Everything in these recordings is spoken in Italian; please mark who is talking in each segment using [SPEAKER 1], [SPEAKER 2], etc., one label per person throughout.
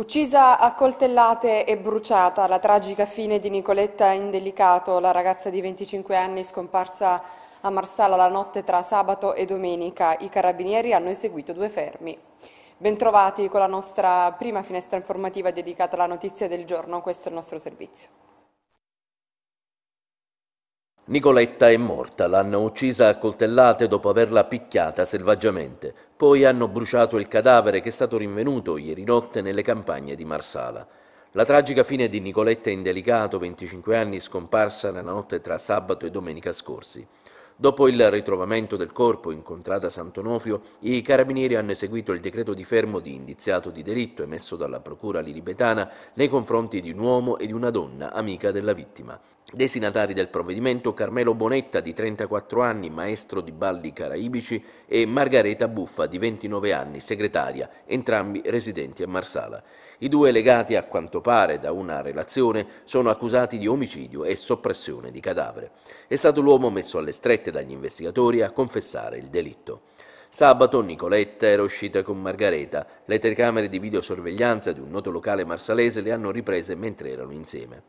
[SPEAKER 1] Uccisa a coltellate e bruciata, la tragica fine di Nicoletta Indelicato, la ragazza di 25 anni scomparsa a Marsala la notte tra sabato e domenica. I carabinieri hanno eseguito due fermi. Bentrovati con la nostra prima finestra informativa dedicata alla notizia del giorno, questo è il nostro servizio.
[SPEAKER 2] Nicoletta è morta, l'hanno uccisa a coltellate dopo averla picchiata selvaggiamente. Poi hanno bruciato il cadavere che è stato rinvenuto ieri notte nelle campagne di Marsala. La tragica fine di Nicoletta Indelicato, 25 anni, scomparsa nella notte tra sabato e domenica scorsi. Dopo il ritrovamento del corpo in contrada Sant'Onofrio, i carabinieri hanno eseguito il decreto di fermo di indiziato di delitto emesso dalla procura liribetana nei confronti di un uomo e di una donna amica della vittima. Desinatari del provvedimento Carmelo Bonetta di 34 anni, maestro di balli caraibici, e Margareta Buffa di 29 anni, segretaria, entrambi residenti a Marsala. I due legati a quanto pare da una relazione sono accusati di omicidio e soppressione di cadavere. È stato l'uomo messo alle strette dagli investigatori a confessare il delitto. Sabato Nicoletta era uscita con Margareta. Le telecamere di videosorveglianza di un noto locale marsalese le hanno riprese mentre erano insieme.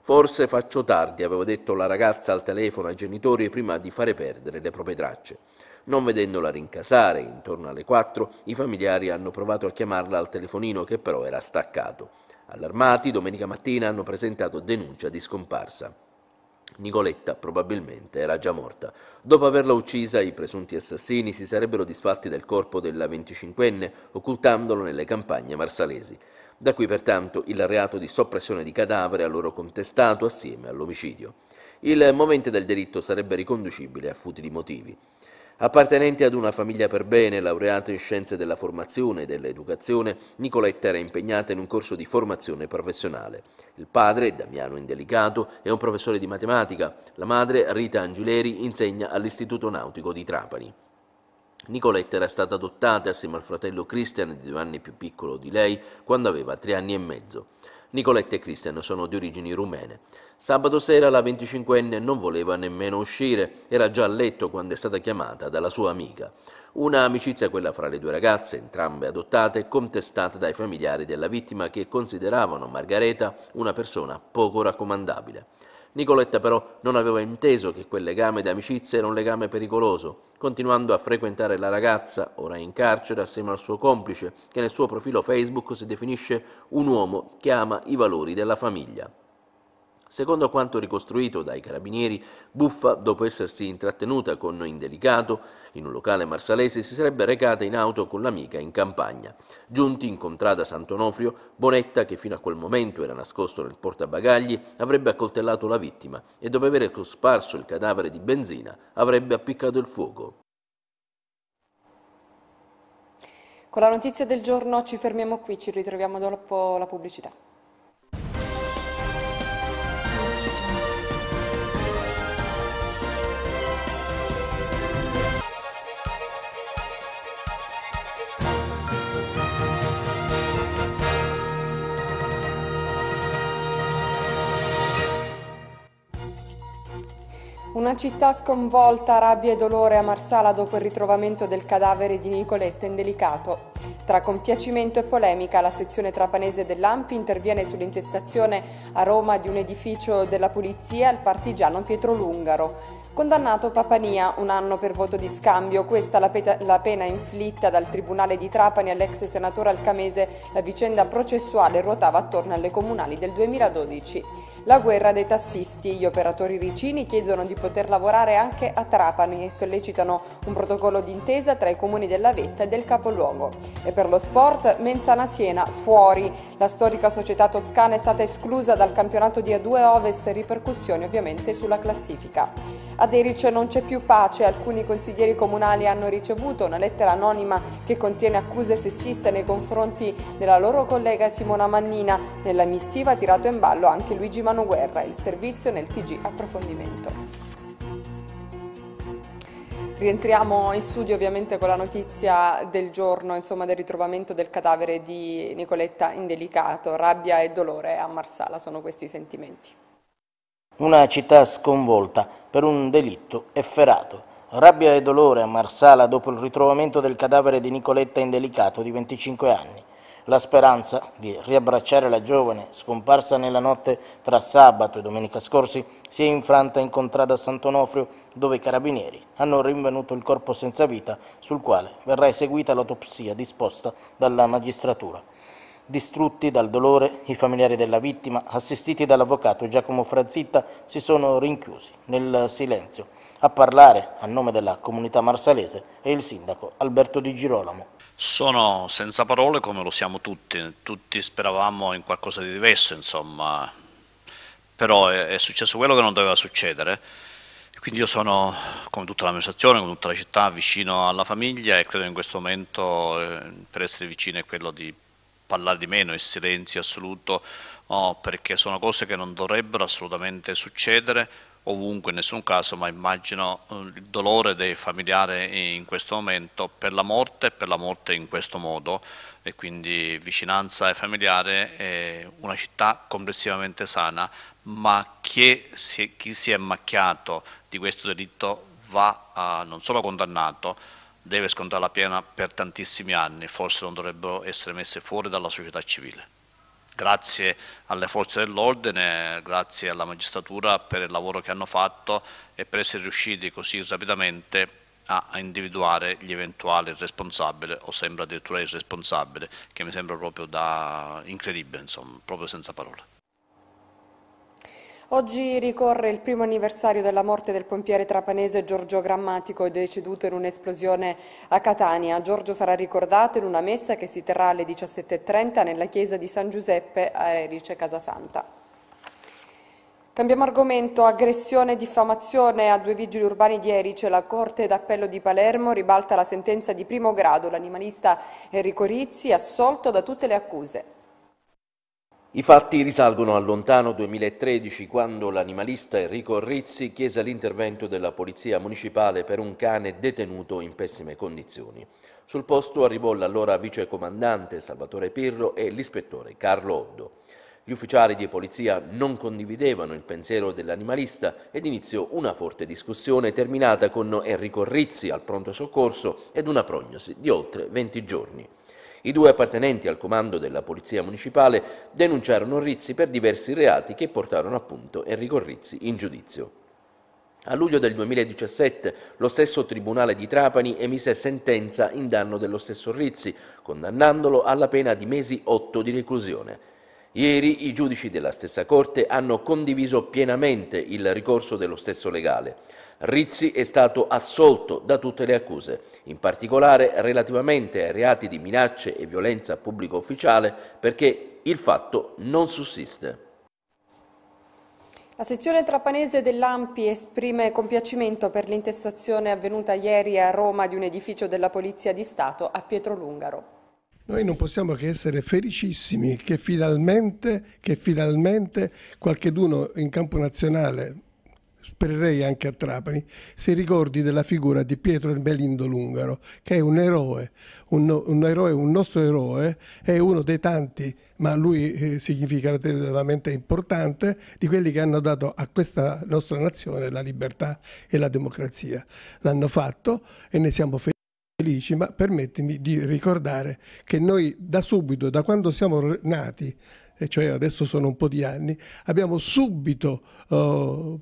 [SPEAKER 2] Forse faccio tardi, aveva detto la ragazza al telefono ai genitori prima di fare perdere le proprie tracce. Non vedendola rincasare, intorno alle 4, i familiari hanno provato a chiamarla al telefonino che però era staccato. Allarmati, domenica mattina hanno presentato denuncia di scomparsa. Nicoletta probabilmente era già morta. Dopo averla uccisa, i presunti assassini si sarebbero disfatti del corpo della 25enne, occultandolo nelle campagne marsalesi. Da qui pertanto il reato di soppressione di cadavere a loro contestato assieme all'omicidio. Il movente del delitto sarebbe riconducibile a futili motivi. Appartenente ad una famiglia per bene, laureata in scienze della formazione e dell'educazione, Nicoletta era impegnata in un corso di formazione professionale. Il padre, Damiano Indelicato, è un professore di matematica. La madre, Rita Angileri, insegna all'Istituto Nautico di Trapani. Nicoletta era stata adottata assieme al fratello Christian, di due anni più piccolo di lei, quando aveva tre anni e mezzo. Nicoletta e Christian sono di origini rumene. Sabato sera la 25enne non voleva nemmeno uscire, era già a letto quando è stata chiamata dalla sua amica. Una amicizia quella fra le due ragazze, entrambe adottate, contestata dai familiari della vittima che consideravano Margareta una persona poco raccomandabile. Nicoletta però non aveva inteso che quel legame d'amicizia era un legame pericoloso, continuando a frequentare la ragazza, ora in carcere assieme al suo complice, che nel suo profilo Facebook si definisce un uomo che ama i valori della famiglia. Secondo quanto ricostruito dai carabinieri, Buffa, dopo essersi intrattenuta con noi indelicato, in un locale marsalese si sarebbe recata in auto con l'amica in campagna. Giunti in contrada Sant'Onofrio, Bonetta, che fino a quel momento era nascosto nel portabagagli, avrebbe accoltellato la vittima e dopo aver cosparso il cadavere di benzina avrebbe appiccato il fuoco.
[SPEAKER 1] Con la notizia del giorno ci fermiamo qui, ci ritroviamo dopo la pubblicità. Una città sconvolta, rabbia e dolore a Marsala dopo il ritrovamento del cadavere di Nicoletta Indelicato. Tra compiacimento e polemica, la sezione trapanese dell'Ampi interviene sull'intestazione a Roma di un edificio della polizia al partigiano Pietro Lungaro. Condannato Papania un anno per voto di scambio, questa la, peta, la pena inflitta dal Tribunale di Trapani all'ex senatore alcamese, la vicenda processuale ruotava attorno alle comunali del 2012. La guerra dei tassisti, gli operatori vicini chiedono di poter lavorare anche a Trapani e sollecitano un protocollo d'intesa tra i comuni della vetta e del capoluogo. E per lo sport, Menzana Siena fuori. La storica società toscana è stata esclusa dal campionato di A2 Ovest, ripercussioni ovviamente sulla classifica. A ad Dericio cioè non c'è più pace, alcuni consiglieri comunali hanno ricevuto una lettera anonima che contiene accuse sessiste nei confronti della loro collega Simona Mannina. Nella missiva ha tirato in ballo anche Luigi Manoguerra, il servizio nel TG Approfondimento. Rientriamo in studio ovviamente con la notizia del giorno, insomma, del ritrovamento del cadavere di Nicoletta Indelicato. Rabbia e dolore a Marsala sono questi sentimenti
[SPEAKER 3] una città sconvolta per un delitto efferato. Rabbia e dolore a Marsala dopo il ritrovamento del cadavere di Nicoletta Indelicato di 25 anni. La speranza di riabbracciare la giovane, scomparsa nella notte tra sabato e domenica scorsi, si è infranta in contrada a Sant'Onofrio, dove i carabinieri hanno rinvenuto il corpo senza vita, sul quale verrà eseguita l'autopsia disposta dalla magistratura distrutti dal dolore, i familiari della vittima, assistiti dall'avvocato Giacomo Franzitta, si sono rinchiusi nel silenzio. A parlare a nome della comunità marsalese è il sindaco Alberto Di Girolamo.
[SPEAKER 4] Sono senza parole come lo siamo tutti, tutti speravamo in qualcosa di diverso, insomma, però è successo quello che non doveva succedere. Quindi io sono, come tutta l'amministrazione, come tutta la città, vicino alla famiglia e credo in questo momento eh, per essere vicino è quello di parlare di meno, il silenzio assoluto, oh, perché sono cose che non dovrebbero assolutamente succedere ovunque, in nessun caso, ma immagino eh, il dolore dei familiari in questo momento per la morte e per la morte in questo modo e quindi vicinanza e familiare è una città complessivamente sana, ma chi si è, chi si è macchiato di questo delitto va a, eh, non solo condannato, deve scontare la pena per tantissimi anni, forse non dovrebbero essere messe fuori dalla società civile. Grazie alle forze dell'ordine, grazie alla magistratura per il lavoro che hanno fatto e per essere riusciti così rapidamente a individuare gli eventuali responsabili o sembra addirittura irresponsabili, che mi sembra proprio da incredibile, insomma, proprio senza parole.
[SPEAKER 1] Oggi ricorre il primo anniversario della morte del pompiere trapanese Giorgio Grammatico, deceduto in un'esplosione a Catania. Giorgio sarà ricordato in una messa che si terrà alle 17.30 nella chiesa di San Giuseppe a Erice Casasanta. Cambiamo argomento, aggressione e diffamazione a due vigili urbani di Erice. La Corte d'Appello di Palermo ribalta la sentenza di primo grado. L'animalista Enrico Rizzi è assolto da tutte le accuse.
[SPEAKER 2] I fatti risalgono al lontano 2013 quando l'animalista Enrico Rizzi chiese l'intervento della Polizia Municipale per un cane detenuto in pessime condizioni. Sul posto arrivò l'allora vicecomandante Salvatore Pirro e l'ispettore Carlo Oddo. Gli ufficiali di polizia non condividevano il pensiero dell'animalista ed iniziò una forte discussione terminata con Enrico Rizzi al pronto soccorso ed una prognosi di oltre 20 giorni. I due appartenenti al comando della Polizia Municipale denunciarono Rizzi per diversi reati che portarono appunto Enrico Rizzi in giudizio. A luglio del 2017 lo stesso Tribunale di Trapani emise sentenza in danno dello stesso Rizzi, condannandolo alla pena di mesi 8 di reclusione. Ieri i giudici della stessa Corte hanno condiviso pienamente il ricorso dello stesso legale. Rizzi è stato assolto da tutte le accuse, in particolare relativamente ai reati di minacce e violenza pubblico ufficiale perché il fatto non sussiste.
[SPEAKER 1] La sezione trapanese dell'Ampi esprime compiacimento per l'intestazione avvenuta ieri a Roma di un edificio della Polizia di Stato a Pietrolungaro.
[SPEAKER 5] Noi non possiamo che essere felicissimi che finalmente, che finalmente qualcheduno in campo nazionale spererei anche a Trapani, si ricordi della figura di Pietro Belindo Lungaro, che è un eroe, un, un, eroe, un nostro eroe, è uno dei tanti, ma lui eh, significativamente importante, di quelli che hanno dato a questa nostra nazione la libertà e la democrazia. L'hanno fatto e ne siamo felici felici, ma permettimi di ricordare che noi da subito, da quando siamo nati, e cioè adesso sono un po' di anni, abbiamo subito eh,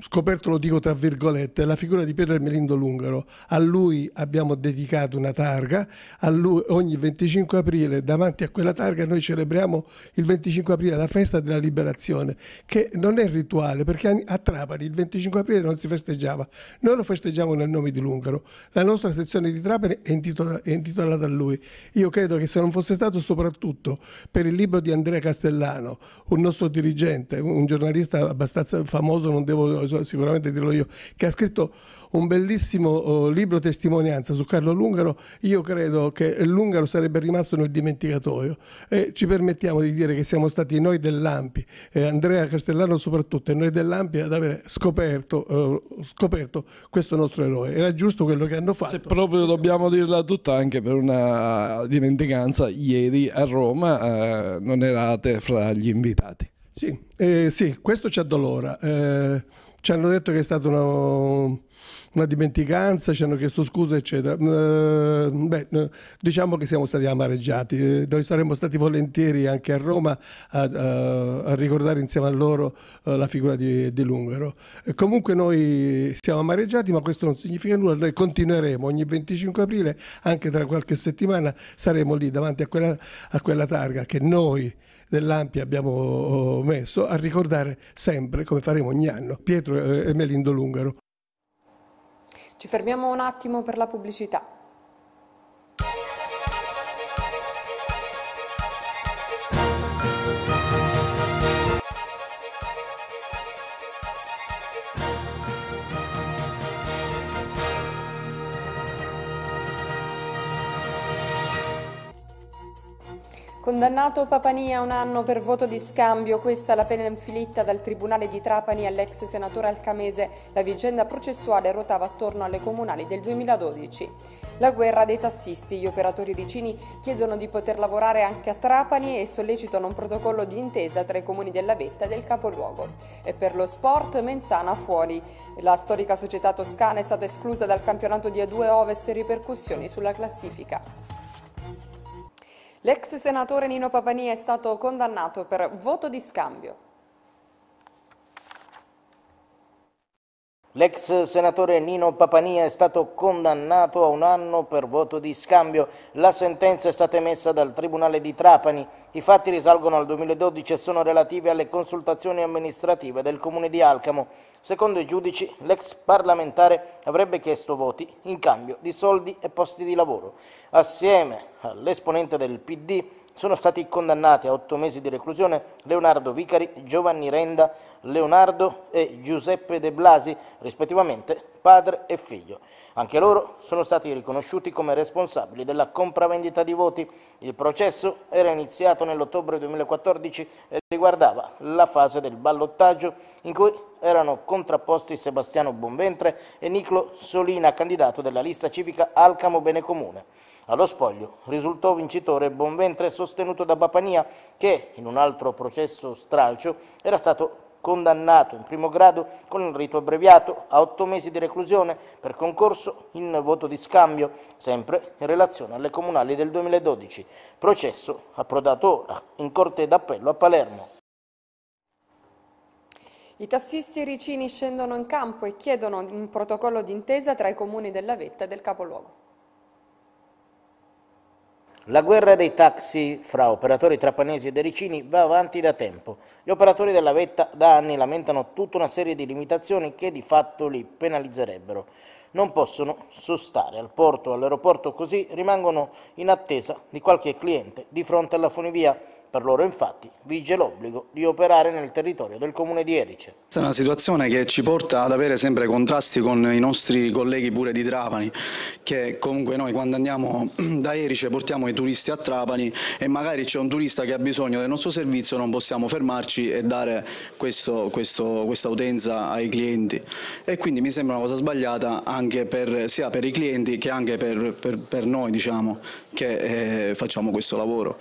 [SPEAKER 5] scoperto, lo dico tra virgolette, la figura di Pietro Ermelindo Lungaro. A lui abbiamo dedicato una targa, lui, ogni 25 aprile davanti a quella targa noi celebriamo il 25 aprile la festa della liberazione, che non è rituale perché a Trapani il 25 aprile non si festeggiava, noi lo festeggiamo nel nome di Lungaro. La nostra sezione di Trapani è intitolata a lui. Io credo che se non fosse stato soprattutto per il libro di Andrea Castellano, un nostro dirigente, un giornalista abbastanza famoso, famoso, non devo cioè, sicuramente dirlo io, che ha scritto un bellissimo oh, libro testimonianza su Carlo Lungaro, io credo che Lungaro sarebbe rimasto nel dimenticatoio e ci permettiamo di dire che siamo stati noi dell'Ampi, Andrea Castellano soprattutto, e noi dell'Ampi ad aver scoperto, eh, scoperto, questo nostro eroe. Era giusto quello che hanno fatto. Se
[SPEAKER 6] proprio dobbiamo dirla tutta anche per una dimenticanza, ieri a Roma eh, non erate fra gli invitati. Sì,
[SPEAKER 5] eh, sì questo ci addolora. Eh, ci hanno detto che è stata una, una dimenticanza, ci hanno chiesto scusa, eccetera. Eh, beh, eh, diciamo che siamo stati amareggiati. Eh, noi saremmo stati volentieri anche a Roma a, a, a ricordare insieme a loro eh, la figura di, di Lungaro. comunque noi siamo amareggiati, ma questo non significa nulla. Noi continueremo ogni 25 aprile, anche tra qualche settimana, saremo lì davanti a quella, a quella targa che noi dell'Ampia abbiamo oh, messo a ricordare sempre, come faremo ogni anno, Pietro eh, e Melindo Lungaro.
[SPEAKER 1] Ci fermiamo un attimo per la pubblicità. Condannato Papania a un anno per voto di scambio, questa la pena inflitta dal Tribunale di Trapani all'ex senatore alcamese. La vicenda processuale ruotava attorno alle comunali del 2012. La guerra dei tassisti. Gli operatori vicini chiedono di poter lavorare anche a Trapani e sollecitano un protocollo di intesa tra i comuni della vetta e del capoluogo. E per lo sport, Menzana fuori. La storica società toscana è stata esclusa dal campionato di A2 Ovest e ripercussioni sulla classifica. L'ex senatore Nino Papani è stato condannato per voto di scambio.
[SPEAKER 3] L'ex senatore Nino Papania è stato condannato a un anno per voto di scambio. La sentenza è stata emessa dal Tribunale di Trapani. I fatti risalgono al 2012 e sono relativi alle consultazioni amministrative del Comune di Alcamo. Secondo i giudici, l'ex parlamentare avrebbe chiesto voti in cambio di soldi e posti di lavoro. Assieme all'esponente del PD sono stati condannati a otto mesi di reclusione Leonardo Vicari, Giovanni Renda, Leonardo e Giuseppe De Blasi, rispettivamente padre e figlio. Anche loro sono stati riconosciuti come responsabili della compravendita di voti. Il processo era iniziato nell'ottobre 2014 e riguardava la fase del ballottaggio in cui erano contrapposti Sebastiano Bonventre e Niclo Solina, candidato della lista civica Alcamo Bene Comune. Allo spoglio risultò vincitore Bonventre sostenuto da Bapania che in un altro processo stralcio era stato condannato in primo grado con il rito abbreviato a otto mesi di reclusione per concorso in voto di scambio, sempre in relazione alle comunali del 2012. Processo approdato ora in Corte d'Appello a Palermo.
[SPEAKER 1] I tassisti ricini scendono in campo e chiedono un protocollo d'intesa tra i comuni della Vetta e del capoluogo.
[SPEAKER 3] La guerra dei taxi fra operatori trapanesi e dericini va avanti da tempo. Gli operatori della vetta da anni lamentano tutta una serie di limitazioni che di fatto li penalizzerebbero. Non possono sostare al porto o all'aeroporto così rimangono in attesa di qualche cliente di fronte alla funivia per loro infatti vige l'obbligo di operare nel territorio del comune di Erice.
[SPEAKER 6] Questa è una situazione che ci porta ad avere sempre contrasti con i nostri colleghi pure di Trapani, che comunque noi quando andiamo da Erice portiamo i turisti a Trapani e magari c'è un turista che ha bisogno del nostro servizio, non possiamo fermarci e dare questo, questo, questa utenza ai clienti. E quindi mi sembra una cosa sbagliata per, sia per i clienti che anche per, per, per noi diciamo, che eh, facciamo questo lavoro.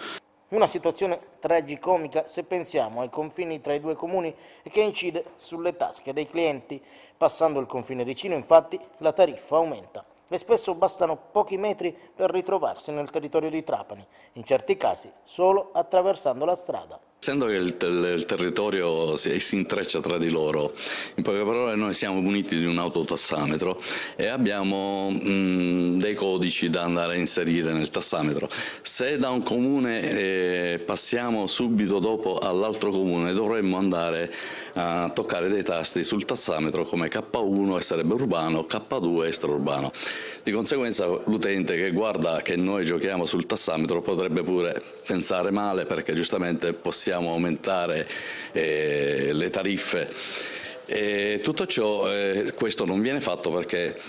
[SPEAKER 3] Una situazione tragicomica se pensiamo ai confini tra i due comuni e che incide sulle tasche dei clienti. Passando il confine vicino, infatti, la tariffa aumenta e spesso bastano pochi metri per ritrovarsi nel territorio di Trapani, in certi casi solo attraversando la strada.
[SPEAKER 2] Essendo che il, il, il territorio si, si, intreccia tra di loro, in poche parole noi siamo muniti di un autotassametro e abbiamo mh, dei codici da andare a inserire nel tassametro. Se da un comune eh, passiamo subito dopo all'altro comune dovremmo andare a toccare dei tasti sul tassametro come K1 e sarebbe urbano, K2 extraurbano. Di conseguenza l'utente che guarda che noi giochiamo sul tassametro potrebbe pure pensare male perché giustamente possiamo possiamo aumentare eh, le tariffe. E tutto ciò, eh, questo non viene fatto perché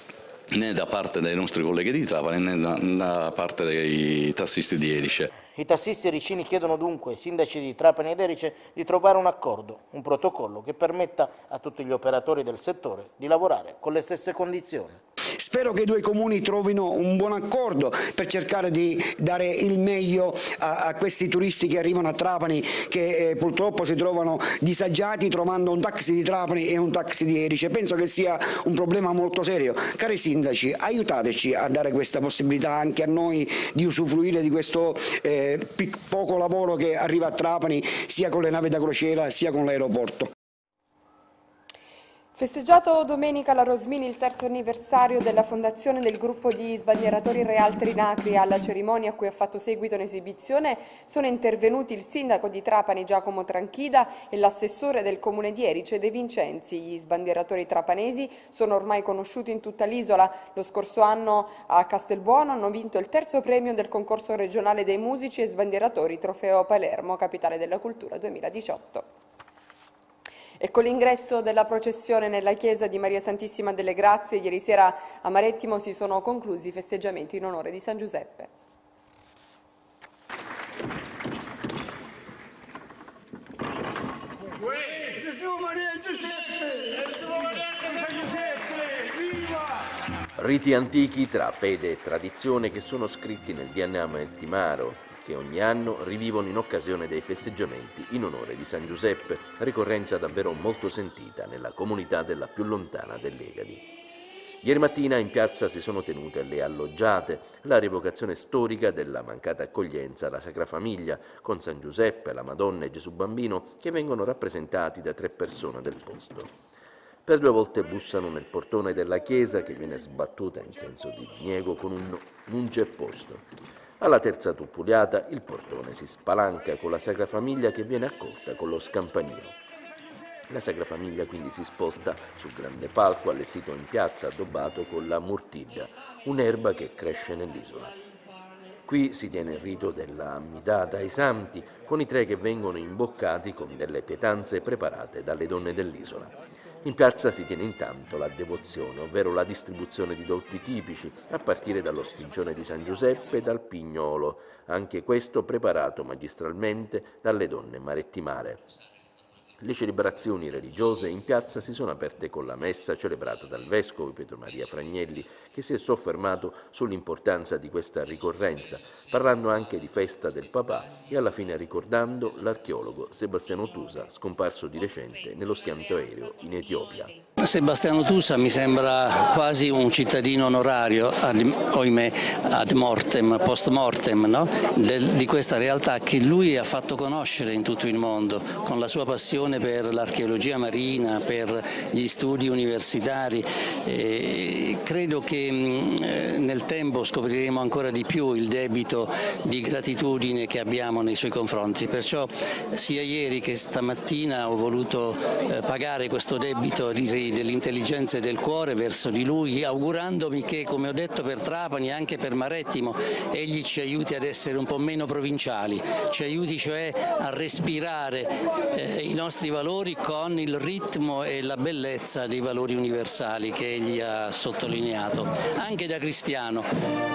[SPEAKER 2] né da parte dei nostri colleghi di Trapani né da, da parte dei tassisti di Erice.
[SPEAKER 3] I tassisti ricini chiedono dunque ai sindaci di Trapani ed Erice di trovare un accordo, un protocollo che permetta a tutti gli operatori del settore di lavorare con le stesse condizioni.
[SPEAKER 4] Spero che i due comuni trovino un buon accordo per cercare di dare il meglio a, a questi turisti che arrivano a Trapani che eh, purtroppo si trovano disagiati trovando un taxi di Trapani e un taxi di Erice. Penso che sia un problema molto serio. Cari sindaci, aiutateci a dare questa possibilità anche a noi di usufruire di questo eh, eh, poco lavoro che arriva a Trapani sia con le navi da crociera sia con l'aeroporto.
[SPEAKER 1] Festeggiato domenica alla Rosmini il terzo anniversario della fondazione del gruppo di sbandieratori Real Trinacria. Alla cerimonia a cui ha fatto seguito un'esibizione sono intervenuti il sindaco di Trapani Giacomo Tranchida e l'assessore del comune di Erice De Vincenzi. Gli sbandieratori trapanesi sono ormai conosciuti in tutta l'isola. Lo scorso anno a Castelbuono hanno vinto il terzo premio del concorso regionale dei musici e sbandieratori Trofeo Palermo, capitale della cultura 2018. E con l'ingresso della processione nella chiesa di Maria Santissima delle Grazie, ieri sera a Marettimo si sono conclusi i festeggiamenti in onore di San Giuseppe.
[SPEAKER 2] Riti antichi tra fede e tradizione che sono scritti nel DNA meltimaro, che ogni anno rivivono in occasione dei festeggiamenti in onore di San Giuseppe, ricorrenza davvero molto sentita nella comunità della più lontana dell'Egadi. Ieri mattina in piazza si sono tenute le alloggiate, la rievocazione storica della mancata accoglienza alla Sacra Famiglia, con San Giuseppe, la Madonna e Gesù Bambino che vengono rappresentati da tre persone del posto. Per due volte bussano nel portone della chiesa che viene sbattuta in senso di diniego con un non c'è posto. Alla terza tuppuliata il portone si spalanca con la Sacra Famiglia che viene accolta con lo scampanino. La Sacra Famiglia quindi si sposta sul grande palco allestito in piazza addobbato con la murtiglia, un'erba che cresce nell'isola. Qui si tiene il rito della midata ai santi, con i tre che vengono imboccati con delle pietanze preparate dalle donne dell'isola. In piazza si tiene intanto la devozione, ovvero la distribuzione di dolci tipici, a partire dallo spigione di San Giuseppe e dal pignolo, anche questo preparato magistralmente dalle donne marettimare. Le celebrazioni religiose in piazza si sono aperte con la messa celebrata dal vescovo Pietro Maria Fragnelli, che si è soffermato sull'importanza di questa ricorrenza, parlando anche di festa del papà e alla fine ricordando l'archeologo Sebastiano Tusa, scomparso di recente nello schianto aereo in Etiopia.
[SPEAKER 7] Sebastiano Tusa mi sembra quasi un cittadino onorario, ad, oime, ad mortem, post mortem, no? De, di questa realtà che lui ha fatto conoscere in tutto il mondo, con la sua passione per l'archeologia marina, per gli studi universitari. Eh, credo che Ehm, eh, nel tempo scopriremo ancora di più il debito di gratitudine che abbiamo nei suoi confronti. Perciò sia ieri che stamattina ho voluto eh, pagare questo debito dell'intelligenza e del cuore verso di lui, augurandomi che, come ho detto per Trapani e anche per Marettimo, egli ci aiuti ad essere un po' meno provinciali, ci aiuti cioè a respirare eh, i nostri valori con il ritmo e la bellezza dei valori universali che egli ha sottolineato anche da cristiano.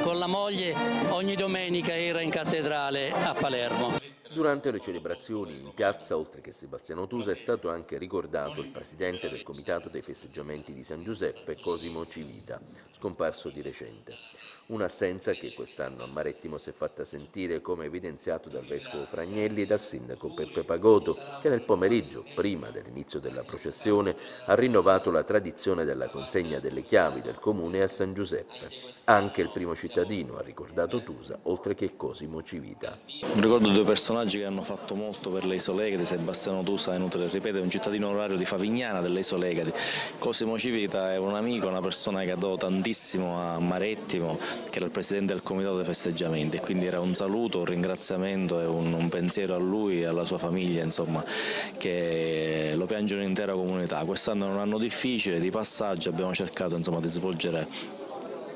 [SPEAKER 7] Con la moglie ogni domenica era in cattedrale a Palermo.
[SPEAKER 2] Durante le celebrazioni in piazza, oltre che Sebastiano Tusa, è stato anche ricordato il presidente del Comitato dei Festeggiamenti di San Giuseppe, Cosimo Civita, scomparso di recente un'assenza che quest'anno a Marettimo si è fatta sentire come evidenziato dal vescovo Fragnelli e dal sindaco Peppe Pagoto, che nel pomeriggio, prima dell'inizio della processione, ha rinnovato la tradizione della consegna delle chiavi del comune a San Giuseppe. Anche il primo cittadino ha ricordato Tusa, oltre che Cosimo Civita. Ricordo due personaggi che hanno fatto molto per le Isolegadi, Sebastiano Tusa è inutile ripetere, un cittadino orario di Favignana delle Isolegadi. Cosimo Civita è un amico, una persona che ha dato tantissimo a Marettimo, che era il presidente del comitato dei festeggiamenti quindi era un saluto, un ringraziamento e un, un pensiero a lui e alla sua famiglia insomma, che lo piange un'intera comunità. Quest'anno è un anno difficile, di passaggio, abbiamo cercato insomma, di svolgere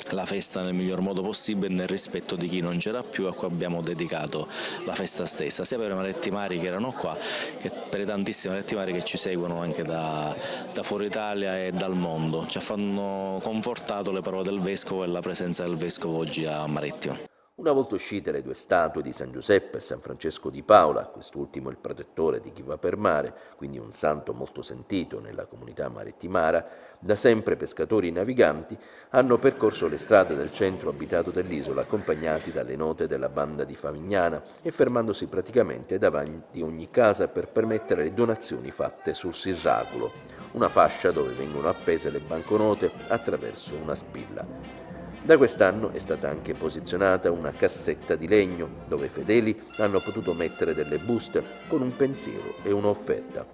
[SPEAKER 2] la festa nel miglior modo possibile nel rispetto di chi non c'era più a cui abbiamo dedicato la festa stessa, sia per i maletti mari che erano qua che per le tantissime maletti mari che ci seguono anche da, da fuori Italia e dal mondo. Ci hanno confortato le parole del Vescovo e la presenza del Vescovo oggi a Marettimo. Una volta uscite le due statue di San Giuseppe e San Francesco di Paola, quest'ultimo il protettore di chi va per mare, quindi un santo molto sentito nella comunità marittimara, da sempre pescatori e naviganti hanno percorso le strade del centro abitato dell'isola accompagnati dalle note della banda di Favignana e fermandosi praticamente davanti ogni casa per permettere le donazioni fatte sul sirraculo, una fascia dove vengono appese le banconote attraverso una spilla. Da quest'anno è stata anche posizionata una cassetta di legno dove i fedeli hanno potuto mettere delle buste con un pensiero e un'offerta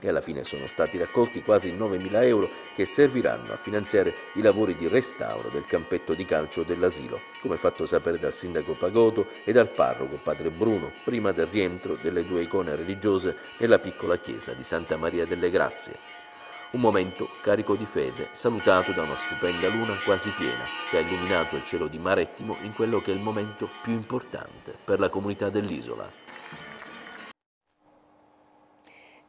[SPEAKER 2] e alla fine sono stati raccolti quasi 9.000 euro che serviranno a finanziare i lavori di restauro del campetto di calcio dell'asilo, come fatto sapere dal sindaco Pagoto e dal parroco padre Bruno, prima del rientro delle due icone religiose nella piccola chiesa di Santa Maria delle Grazie, un momento carico di fede, salutato da una stupenda luna quasi piena, che ha illuminato il cielo di Marettimo in quello che è il momento più importante per la comunità dell'isola,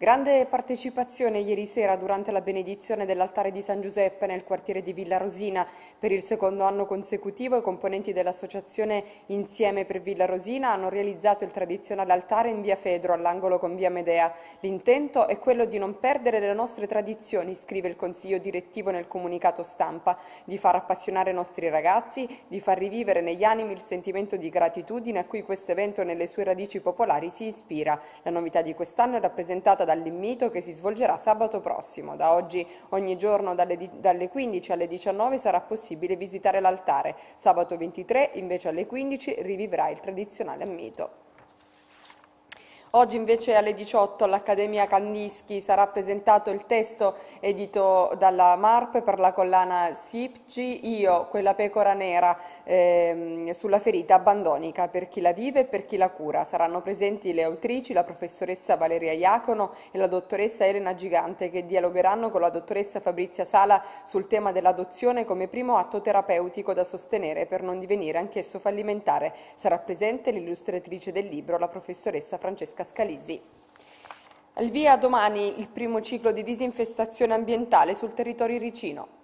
[SPEAKER 1] Grande partecipazione ieri sera durante la benedizione dell'altare di San Giuseppe nel quartiere di Villa Rosina. Per il secondo anno consecutivo i componenti dell'associazione Insieme per Villa Rosina hanno realizzato il tradizionale altare in via Fedro all'angolo con via Medea. L'intento è quello di non perdere le nostre tradizioni, scrive il consiglio direttivo nel comunicato stampa, di far appassionare i nostri ragazzi, di far rivivere negli animi il sentimento di gratitudine a cui questo evento nelle sue radici popolari si ispira. La novità di quest'anno è rappresentata dall'Immito che si svolgerà sabato prossimo. Da oggi ogni giorno dalle, dalle 15 alle 19 sarà possibile visitare l'altare. Sabato 23 invece alle 15 rivivrà il tradizionale Ammito. Oggi invece alle 18 all'Accademia Candischi sarà presentato il testo edito dalla MARP per la collana SIPG Io, quella pecora nera ehm, sulla ferita abbandonica per chi la vive e per chi la cura. Saranno presenti le autrici, la professoressa Valeria Iacono e la dottoressa Elena Gigante che dialogheranno con la dottoressa Fabrizia Sala sul tema dell'adozione come primo atto terapeutico da sostenere per non divenire anch'esso fallimentare. Sarà presente l'illustratrice del libro, la professoressa Francesca Francesca Scalisi. Al via domani il primo ciclo di disinfestazione ambientale sul territorio ricino.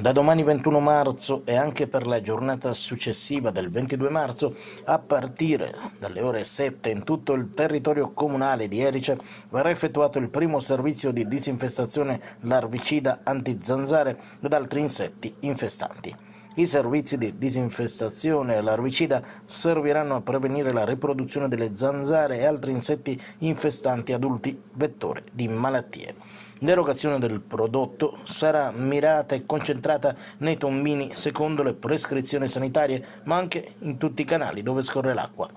[SPEAKER 3] Da domani 21 marzo e anche per la giornata successiva del 22 marzo, a partire dalle ore 7 in tutto il territorio comunale di Erice, verrà effettuato il primo servizio di disinfestazione larvicida anti-zanzare ed altri insetti infestanti. I servizi di disinfestazione e larvicida serviranno a prevenire la riproduzione delle zanzare e altri insetti infestanti adulti vettore di malattie. L'erogazione del prodotto sarà mirata e concentrata nei tombini secondo le prescrizioni sanitarie, ma anche in tutti i canali dove scorre l'acqua.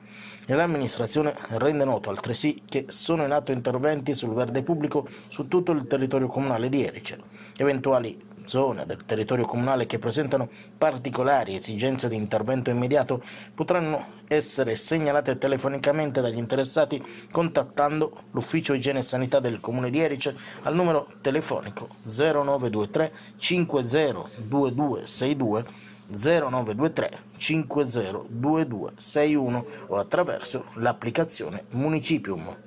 [SPEAKER 3] L'amministrazione rende noto altresì che sono in atto interventi sul verde pubblico su tutto il territorio comunale di Erice. Eventuali zone del territorio comunale che presentano particolari esigenze di intervento immediato potranno essere segnalate telefonicamente dagli interessati contattando l'ufficio igiene e sanità del comune di Erice al numero telefonico 0923 502262 0923 502261 o attraverso l'applicazione Municipium.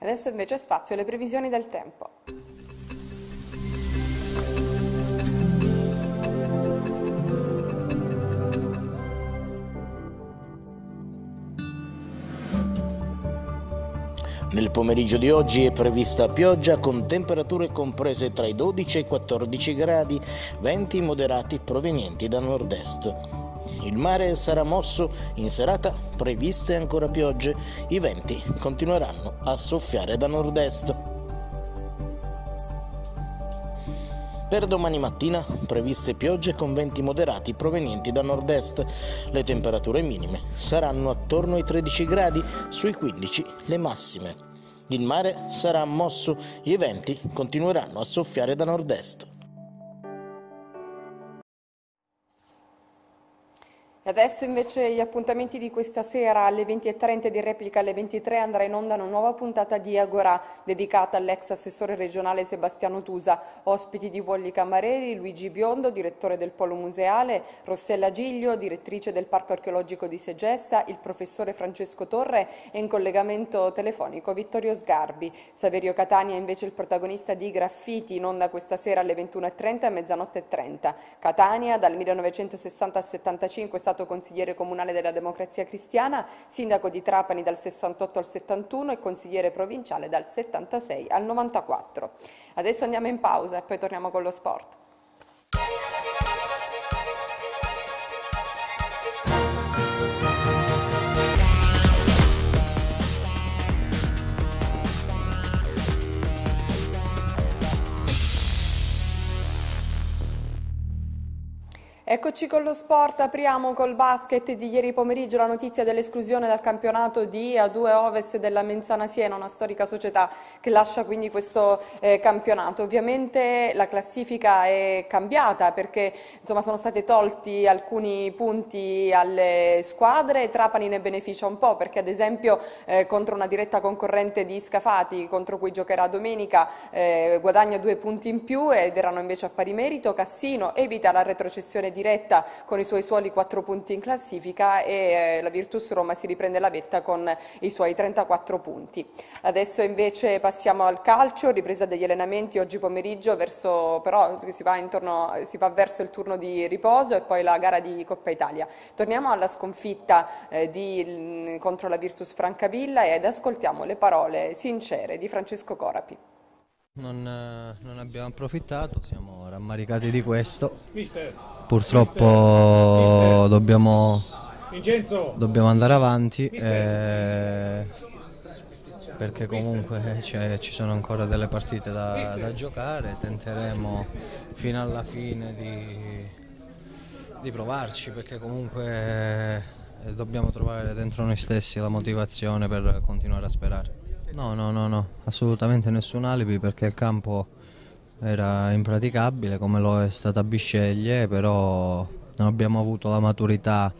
[SPEAKER 1] Adesso invece spazio alle previsioni del tempo.
[SPEAKER 3] Nel pomeriggio di oggi è prevista pioggia con temperature comprese tra i 12 e i 14 gradi, venti moderati provenienti da nord-est. Il mare sarà mosso, in serata previste ancora piogge, i venti continueranno a soffiare da nord-est. Per domani mattina previste piogge con venti moderati provenienti da nord-est. Le temperature minime saranno attorno ai 13 gradi, sui 15 le massime. Il mare sarà mosso, gli eventi continueranno a soffiare da nord-est.
[SPEAKER 1] Adesso invece gli appuntamenti di questa sera alle 20.30 e di replica alle 23 andrà in onda una nuova puntata di Agora dedicata all'ex assessore regionale Sebastiano Tusa, ospiti di Wolli Camareri, Luigi Biondo, direttore del Polo Museale, Rossella Giglio, direttrice del Parco Archeologico di Segesta, il professore Francesco Torre e in collegamento telefonico Vittorio Sgarbi. Saverio Catania è invece il protagonista di Graffiti in onda questa sera alle 21.30 e mezzanotte e 30. Catania dal 1960 al 75 è stato stato consigliere comunale della Democrazia Cristiana, sindaco di Trapani dal 68 al 71 e consigliere provinciale dal 76 al 94. Adesso andiamo in pausa e poi torniamo con lo sport. Eccoci con lo sport, apriamo col basket di ieri pomeriggio la notizia dell'esclusione dal campionato di A2 Ovest della Menzana Siena, una storica società che lascia quindi questo eh, campionato. Ovviamente la classifica è cambiata perché insomma, sono stati tolti alcuni punti alle squadre, e Trapani ne beneficia un po' perché ad esempio eh, contro una diretta concorrente di Scafati contro cui giocherà domenica eh, guadagna due punti in più ed erano invece a pari merito, Cassino evita la retrocessione di diretta con i suoi soli 4 punti in classifica e eh, la Virtus Roma si riprende la vetta con i suoi 34 punti. Adesso invece passiamo al calcio, ripresa degli allenamenti oggi pomeriggio, verso, però si va, intorno, si va, verso il turno di riposo e poi la gara di Coppa Italia. Torniamo alla sconfitta eh, di, mm, contro la Virtus Francavilla ed ascoltiamo le parole sincere di Francesco Corapi.
[SPEAKER 8] Non, eh, non abbiamo approfittato, siamo rammaricati di questo. Mister purtroppo dobbiamo, dobbiamo andare avanti eh, perché comunque cioè, ci sono ancora delle partite da, da giocare, tenteremo fino alla fine di, di provarci perché comunque eh, dobbiamo trovare dentro noi stessi la motivazione per continuare a sperare. No, no, no, no, assolutamente nessun alibi perché il campo era impraticabile come lo è stata Bisceglie, però non abbiamo avuto la maturità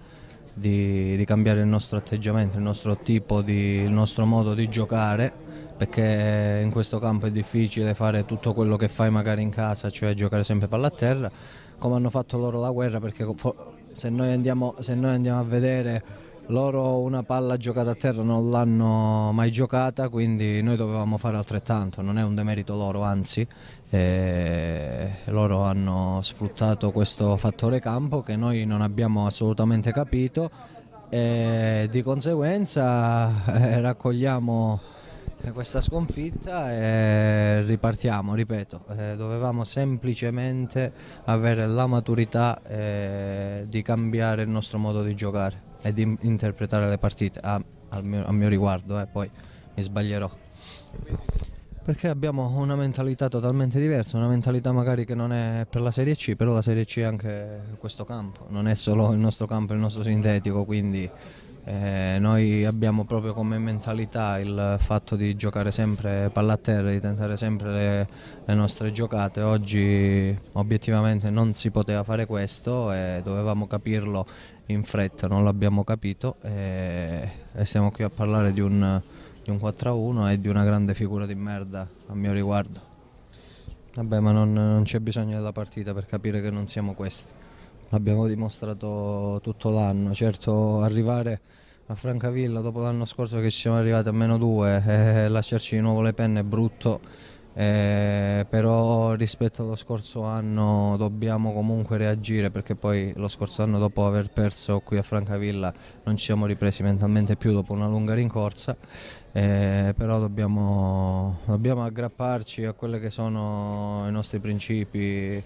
[SPEAKER 8] di, di, cambiare il nostro atteggiamento, il nostro tipo, di, il nostro modo di giocare, perché in questo campo è difficile fare tutto quello che fai magari in casa, cioè giocare sempre palla a terra, come hanno fatto loro la guerra, perché se noi andiamo, se noi andiamo a vedere loro una palla giocata a terra non l'hanno mai giocata, quindi noi dovevamo fare altrettanto, non è un demerito loro, anzi eh, loro hanno sfruttato questo fattore campo che noi non abbiamo assolutamente capito e di conseguenza eh, raccogliamo eh, questa sconfitta e ripartiamo, ripeto, eh, dovevamo semplicemente avere la maturità eh, di cambiare il nostro modo di giocare e di interpretare le partite, a, a, mio, a mio, riguardo, eh, poi mi sbaglierò. Perché abbiamo una mentalità totalmente diversa, una mentalità magari che non è per la Serie C, però la Serie C è anche questo campo, non è solo il nostro campo, il nostro sintetico, quindi eh, noi abbiamo proprio come mentalità il fatto di giocare sempre palla a terra, di tentare sempre le, le, nostre giocate. Oggi obiettivamente non si poteva fare questo e dovevamo capirlo in fretta, non l'abbiamo capito e, e, siamo qui a parlare di un, di un 4-1 e di una grande figura di merda a mio riguardo. Vabbè ma non, non c'è bisogno della partita per capire che non siamo questi l'abbiamo dimostrato tutto l'anno, certo arrivare a Francavilla dopo l'anno scorso che ci siamo arrivati a meno 2 e eh, lasciarci di nuovo le penne è brutto, eh, però rispetto allo scorso anno dobbiamo comunque reagire perché poi lo scorso anno dopo aver perso qui a Francavilla non ci siamo ripresi mentalmente più dopo una lunga rincorsa, eh, però dobbiamo, dobbiamo aggrapparci a quelli che sono i nostri principi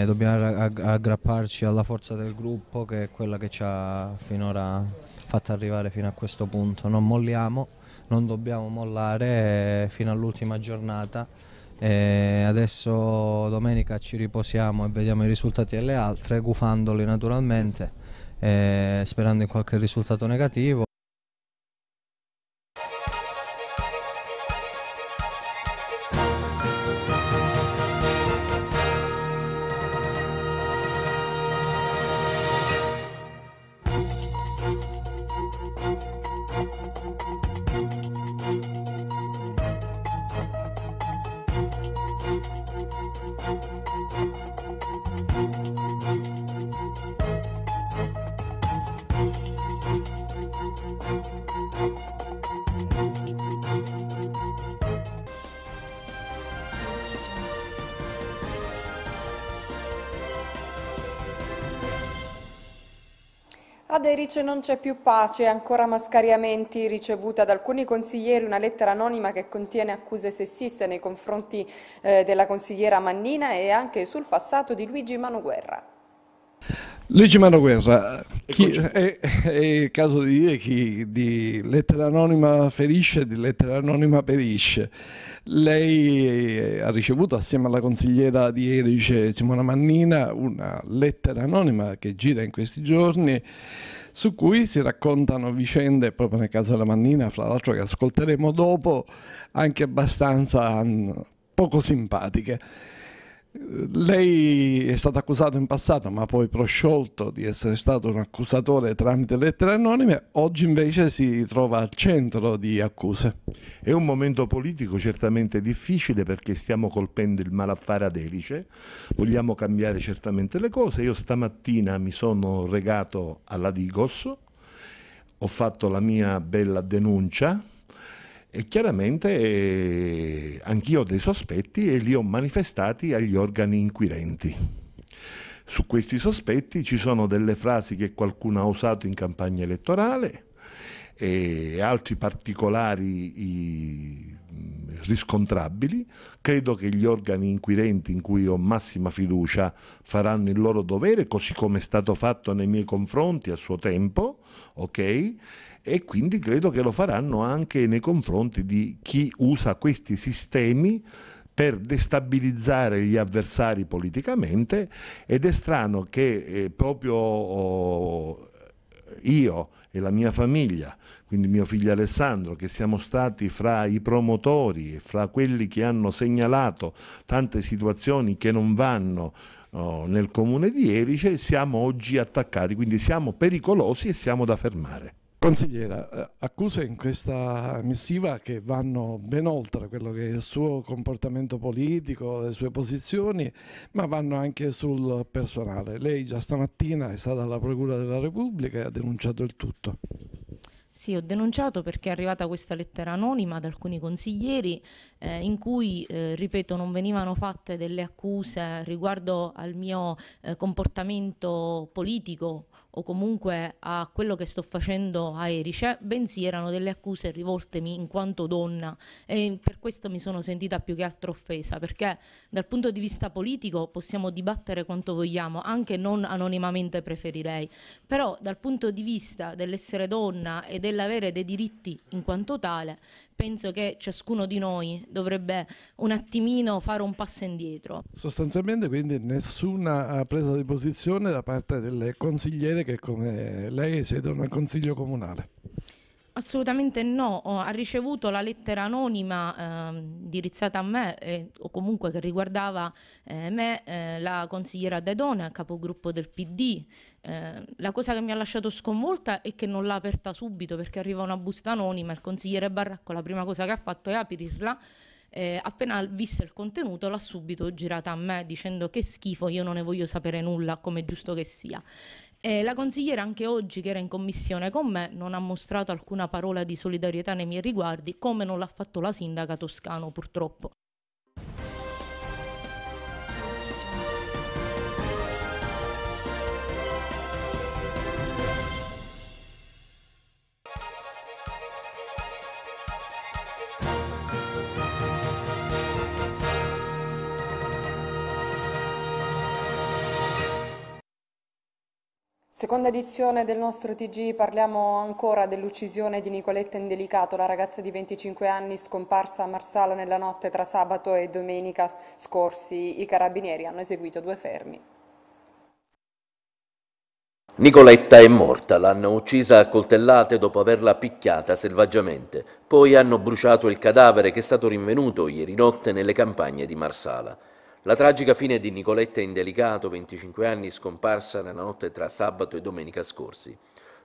[SPEAKER 8] eh, dobbiamo aggrapparci alla forza del gruppo che è quella che ci ha finora fatto arrivare fino a questo punto. Non molliamo, non dobbiamo mollare eh, fino all'ultima giornata. E eh, adesso domenica ci riposiamo e vediamo i risultati delle altre, gufandoli naturalmente, eh, sperando in qualche risultato negativo.
[SPEAKER 1] Ad Erice non c'è più pace, ancora Mascariamenti ricevuta da alcuni consiglieri una lettera anonima che contiene accuse sessiste nei confronti eh, della consigliera Mannina e anche sul passato di Luigi Manuguerra.
[SPEAKER 6] Luigi Manoguerra, chi, è, è, il caso di dire chi di lettera anonima ferisce, di lettera anonima perisce. Lei ha ricevuto assieme alla consigliera di Erice Simona Mannina una lettera anonima che gira in questi giorni su cui si raccontano vicende, proprio nel caso della Mannina, fra l'altro che ascolteremo dopo, anche abbastanza mm, poco simpatiche. Lei è stato accusato in passato, ma poi prosciolto di essere stato un accusatore tramite
[SPEAKER 9] lettere anonime, oggi invece si trova al centro di accuse. È un momento politico certamente difficile perché stiamo colpendo il malaffare ad elice, vogliamo cambiare certamente le cose. Io stamattina mi sono regato alla Digos, ho fatto la mia bella denuncia e chiaramente eh, anch'io ho dei sospetti e li ho manifestati agli organi inquirenti. Su questi sospetti ci sono delle frasi che qualcuno ha usato in campagna elettorale e altri particolari mm, riscontrabili. Credo che gli organi inquirenti in cui ho massima fiducia faranno il loro dovere, così come è stato fatto nei miei confronti a suo tempo, ok? e quindi credo che lo faranno anche nei confronti di chi usa questi sistemi per destabilizzare gli avversari politicamente ed è strano che eh, proprio oh, io e la mia famiglia, quindi mio figlio Alessandro, che siamo stati fra i promotori, e fra quelli che hanno segnalato tante situazioni che non vanno oh, nel comune di Erice, siamo oggi attaccati, quindi siamo pericolosi e siamo da fermare.
[SPEAKER 6] Consigliera, eh, accuse in questa missiva che vanno ben oltre quello che è il suo comportamento politico, le sue posizioni, ma vanno anche sul personale. Lei già stamattina è stata alla Procura della Repubblica e ha denunciato il tutto.
[SPEAKER 10] Sì, ho denunciato perché è arrivata questa lettera anonima da alcuni consiglieri eh, in cui, eh, ripeto, non venivano fatte delle accuse riguardo al mio eh, comportamento politico o comunque a quello che sto facendo a Erice, bensì erano delle accuse rivoltemi in quanto donna e per questo mi sono sentita più che altro offesa, perché dal punto di vista politico possiamo dibattere quanto vogliamo, anche non anonimamente preferirei, però dal punto di vista dell'essere donna e dell'avere dei diritti in quanto tale, penso che ciascuno di noi dovrebbe un attimino fare un passo indietro.
[SPEAKER 6] Sostanzialmente quindi nessuna eh, presa di posizione da parte delle consigliere che come lei siedono al Consiglio Comunale?
[SPEAKER 10] Assolutamente no, ha ricevuto la lettera anonima eh, indirizzata a me eh, o comunque che riguardava eh, me, eh, la consigliera De Dedone, capogruppo del PD. Eh, la cosa che mi ha lasciato sconvolta è che non l'ha aperta subito perché arriva una busta anonima, il consigliere Barracco la prima cosa che ha fatto è aprirla eh, appena visto il contenuto l'ha subito girata a me dicendo che schifo, io non ne voglio sapere nulla, come giusto che sia. E la consigliera anche oggi che era in commissione con me non ha mostrato alcuna parola di solidarietà nei miei riguardi come non l'ha fatto la sindaca Toscano purtroppo.
[SPEAKER 1] Seconda edizione del nostro TG, parliamo ancora dell'uccisione di Nicoletta Indelicato, la ragazza di 25 anni scomparsa a Marsala nella notte tra sabato e domenica scorsi. I carabinieri hanno eseguito due fermi.
[SPEAKER 2] Nicoletta è morta, l'hanno uccisa a coltellate dopo averla picchiata selvaggiamente. Poi hanno bruciato il cadavere che è stato rinvenuto ieri notte nelle campagne di Marsala. La tragica fine di Nicoletta Indelicato, 25 anni, scomparsa nella notte tra sabato e domenica scorsi.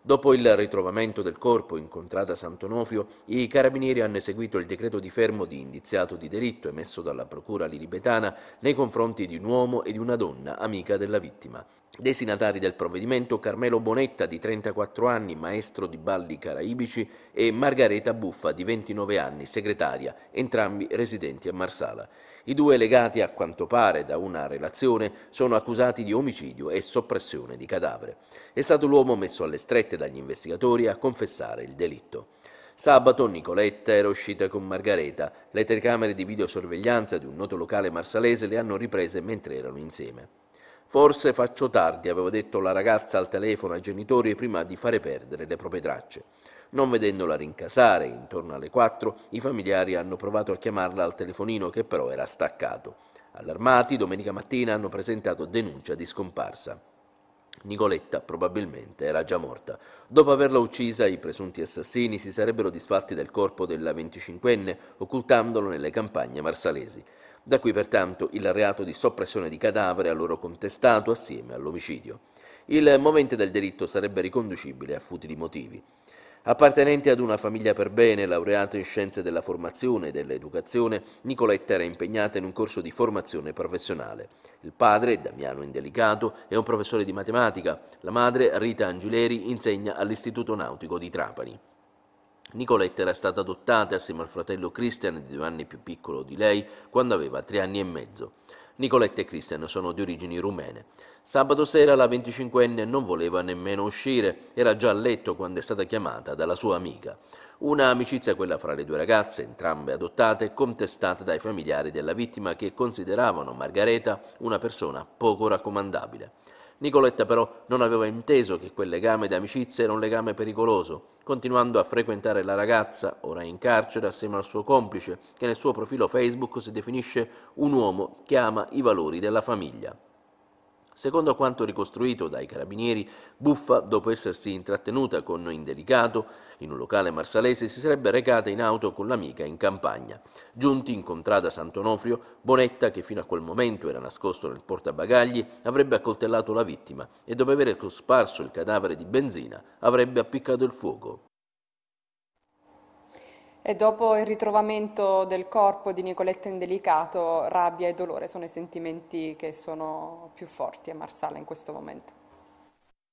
[SPEAKER 2] Dopo il ritrovamento del corpo incontrata a Santonofio, i carabinieri hanno eseguito il decreto di fermo di indiziato di delitto emesso dalla procura liribetana nei confronti di un uomo e di una donna amica della vittima. Desinatari del provvedimento Carmelo Bonetta di 34 anni, maestro di balli caraibici, e Margareta Buffa di 29 anni, segretaria, entrambi residenti a Marsala. I due, legati a quanto pare da una relazione, sono accusati di omicidio e soppressione di cadavere. È stato l'uomo messo alle strette dagli investigatori a confessare il delitto. Sabato Nicoletta era uscita con Margareta. Le telecamere di videosorveglianza di un noto locale marsalese le hanno riprese mentre erano insieme. Forse faccio tardi, aveva detto la ragazza al telefono ai genitori prima di fare perdere le proprie tracce. Non vedendola rincasare intorno alle 4, i familiari hanno provato a chiamarla al telefonino che però era staccato. Allarmati, domenica mattina hanno presentato denuncia di scomparsa. Nicoletta probabilmente era già morta. Dopo averla uccisa, i presunti assassini si sarebbero disfatti del corpo della 25enne, occultandolo nelle campagne marsalesi. Da qui pertanto il reato di soppressione di cadavere a loro contestato assieme all'omicidio. Il movente del delitto sarebbe riconducibile a futili motivi. Appartenente ad una famiglia per bene, laureato in scienze della formazione e dell'educazione, Nicoletta era impegnata in un corso di formazione professionale. Il padre, Damiano Indelicato, è un professore di matematica. La madre, Rita Angileri, insegna all'Istituto Nautico di Trapani. Nicoletta era stata adottata assieme al fratello Christian, di due anni più piccolo di lei, quando aveva tre anni e mezzo. Nicoletta e Christian sono di origini rumene. Sabato sera la 25enne non voleva nemmeno uscire, era già a letto quando è stata chiamata dalla sua amica. Una amicizia quella fra le due ragazze, entrambe adottate, contestata dai familiari della vittima che consideravano Margareta una persona poco raccomandabile. Nicoletta però non aveva inteso che quel legame d'amicizia era un legame pericoloso, continuando a frequentare la ragazza, ora in carcere assieme al suo complice, che nel suo profilo Facebook si definisce un uomo che ama i valori della famiglia. Secondo quanto ricostruito dai carabinieri, Buffa, dopo essersi intrattenuta con Indelicato, in un locale marsalese, si sarebbe recata in auto con l'amica in campagna. Giunti in contrada Sant'Onofrio, Bonetta, che fino a quel momento era nascosto nel portabagagli, avrebbe accoltellato la vittima e dopo aver cosparso il cadavere di benzina avrebbe appiccato il fuoco.
[SPEAKER 1] E dopo il ritrovamento del corpo di Nicoletta Indelicato, rabbia e dolore sono i sentimenti che sono più forti a Marsala in questo momento.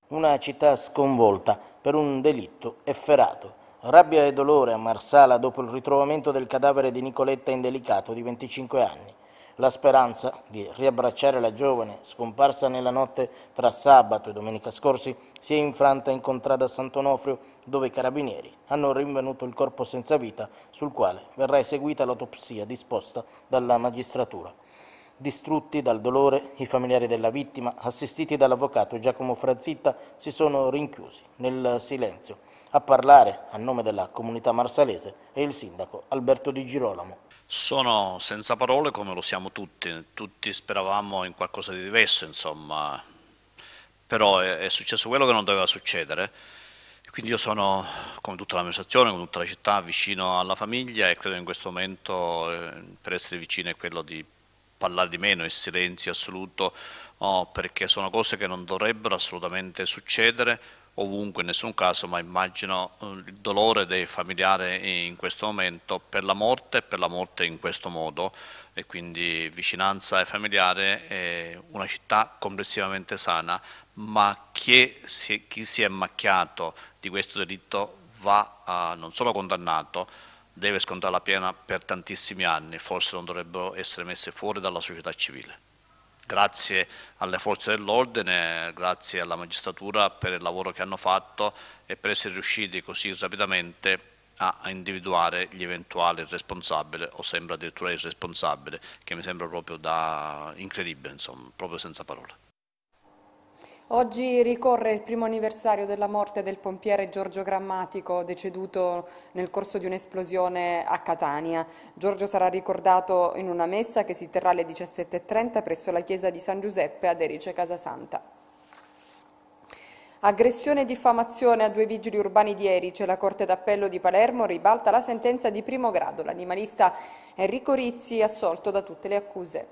[SPEAKER 3] Una città sconvolta per un delitto efferato. Rabbia e dolore a Marsala dopo il ritrovamento del cadavere di Nicoletta Indelicato di 25 anni. La speranza di riabbracciare la giovane, scomparsa nella notte tra sabato e domenica scorsi, si è infranta in contrada Sant'Onofrio dove i carabinieri hanno rinvenuto il corpo senza vita sul quale verrà eseguita l'autopsia disposta dalla magistratura. Distrutti dal dolore, i familiari della vittima, assistiti dall'avvocato Giacomo Frazzitta, si sono rinchiusi nel silenzio. A parlare a nome della comunità marsalese è il sindaco Alberto Di Girolamo.
[SPEAKER 4] Sono senza parole come lo siamo tutti, tutti speravamo in qualcosa di diverso, insomma, però è, successo quello che non doveva succedere quindi io sono, come tutta l'amministrazione, come tutta la città, vicino alla famiglia e credo in questo momento eh, per essere vicino è quello di parlare di meno, il silenzio assoluto, no, perché sono cose che non dovrebbero assolutamente succedere ovunque, in nessun caso, ma immagino eh, il dolore dei familiari in questo momento per la morte e per la morte in questo modo e quindi vicinanza ai familiari è una città complessivamente sana, ma che si, chi si è macchiato di questo delitto va uh, non solo condannato, deve scontare la pena per tantissimi anni, forse non dovrebbero essere messe fuori dalla società civile. Grazie alle forze dell'ordine, grazie alla magistratura per il lavoro che hanno fatto e per essere riusciti così rapidamente a individuare gli eventuali responsabili o sembra addirittura irresponsabile, che mi sembra proprio da incredibile, insomma, proprio senza parole.
[SPEAKER 1] Oggi ricorre il primo anniversario della morte del pompiere Giorgio Grammatico, deceduto nel corso di un'esplosione a Catania. Giorgio sarà ricordato in una messa che si terrà alle 17.30 presso la chiesa di San Giuseppe ad Erice Casasanta. Aggressione e diffamazione a due vigili urbani di Erice. La Corte d'Appello di Palermo ribalta la sentenza di primo grado. L'animalista Enrico Rizzi è assolto da tutte le accuse.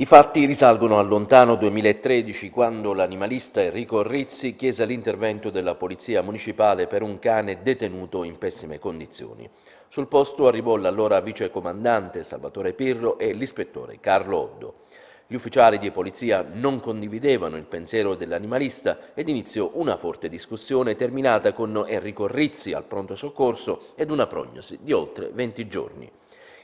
[SPEAKER 2] I fatti risalgono al lontano 2013 quando l'animalista Enrico Rizzi chiese l'intervento della Polizia Municipale per un cane detenuto in pessime condizioni. Sul posto arrivò l'allora vicecomandante Salvatore Pirro e l'ispettore Carlo Oddo. Gli ufficiali di polizia non condividevano il pensiero dell'animalista ed iniziò una forte discussione terminata con Enrico Rizzi al pronto soccorso ed una prognosi di oltre 20 giorni.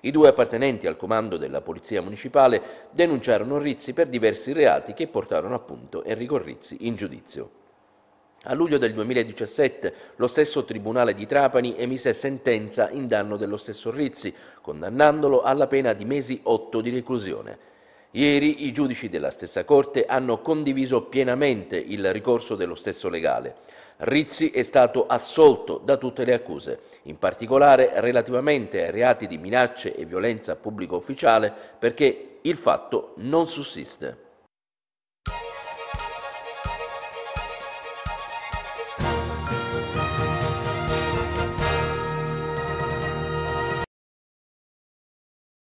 [SPEAKER 2] I due appartenenti al comando della Polizia Municipale denunciarono Rizzi per diversi reati che portarono appunto Enrico Rizzi in giudizio. A luglio del 2017 lo stesso Tribunale di Trapani emise sentenza in danno dello stesso Rizzi, condannandolo alla pena di mesi 8 di reclusione. Ieri i giudici della stessa Corte hanno condiviso pienamente il ricorso dello stesso legale. Rizzi è stato assolto da tutte le accuse, in particolare relativamente ai reati di minacce e violenza pubblico ufficiale perché il fatto non sussiste.